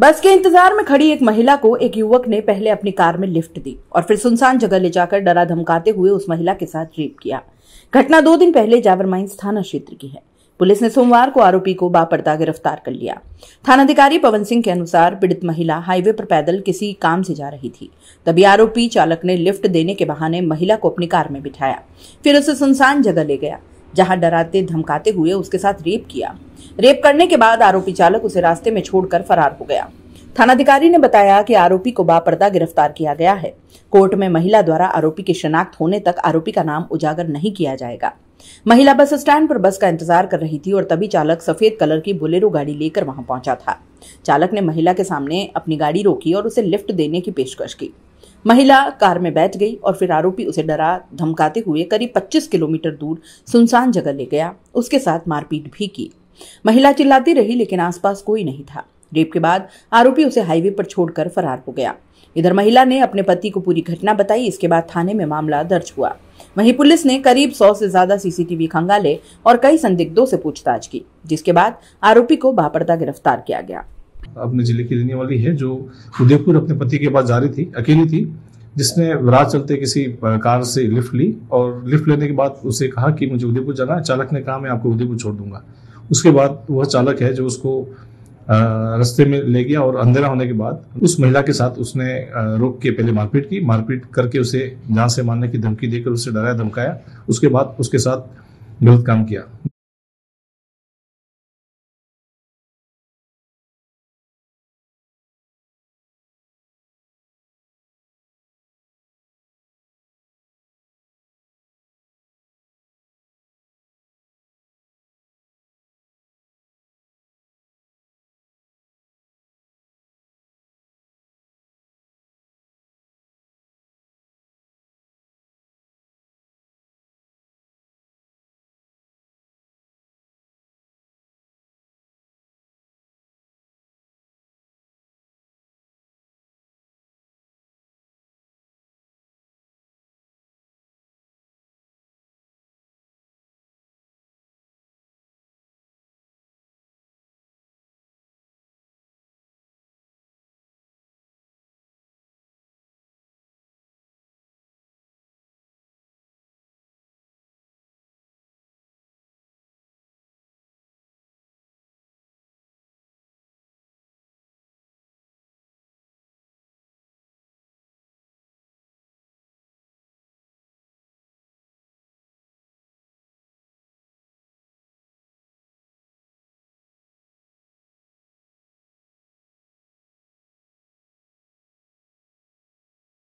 बस के इंतजार में खड़ी एक महिला को एक युवक ने पहले अपनी कार में लिफ्ट दी और फिर सुनसान जगह ले जाकर डरा धमकाते हुए उस महिला के साथ रेप किया घटना दो दिन पहले जावरमाइंस थाना क्षेत्र की है पुलिस ने सोमवार को आरोपी को बापरदा गिरफ्तार कर लिया थानाधिकारी पवन सिंह के अनुसार पीड़ित महिला हाईवे पर पैदल किसी काम से जा रही थी तभी आरोपी चालक ने लिफ्ट देने के बहाने महिला को अपनी कार में बिठाया फिर उसे सुनसान जगह ले गया जहां डराते धमकाते हुए उसके साथ रेप किया रेप करने के बाद आरोपी चालक उसे रास्ते में छोड़कर फरार हो गया थानाधिकारी ने बताया कि आरोपी को बापर्दा गिरफ्तार किया गया है कोर्ट में महिला द्वारा आरोपी की शनाख्त होने तक आरोपी का नाम उजागर नहीं किया जाएगा महिला बस स्टैंड पर बस का इंतजार कर रही थी और तभी चालक सफेद कलर की बोलेरो गाड़ी लेकर वहां पहुंचा था चालक ने महिला के सामने अपनी गाड़ी रोकी और उसे लिफ्ट देने की पेशकश की महिला कार में बैठ गई और फिर आरोपी उसे डरा धमकाते हुए करीब 25 किलोमीटर दूर सुनसान जगह ले गया उसके साथ मारपीट भी की महिला चिल्लाती रही लेकिन आसपास कोई नहीं था रेप के बाद आरोपी उसे हाईवे पर छोड़कर फरार हो गया इधर महिला ने अपने पति को पूरी घटना बताई इसके बाद थाने में मामला दर्ज हुआ वहीं पुलिस ने करीब सौ से ज्यादा सीसीटीवी खंगाले और कई संदिग्धों से पूछताछ की जिसके बाद आरोपी को बापरदा गिरफ्तार किया गया अपने जिले की रहने वाली है जो उदयपुर अपने पति के पास जा रही थी अकेली थी जिसने रात चलते किसी कार से लिफ्ट ली और लिफ्ट लेने के बाद उसे कहा कि मुझे उदयपुर जाना है चालक ने कहा मैं आपको उदयपुर छोड़ दूंगा उसके बाद वह चालक है जो उसको रास्ते में ले गया और अंधेरा होने के बाद उस महिला के साथ उसने रोक के पहले मारपीट की मारपीट करके उसे जान से मारने की धमकी देकर उसे डराया धमकाया उसके बाद उसके साथ गलत काम किया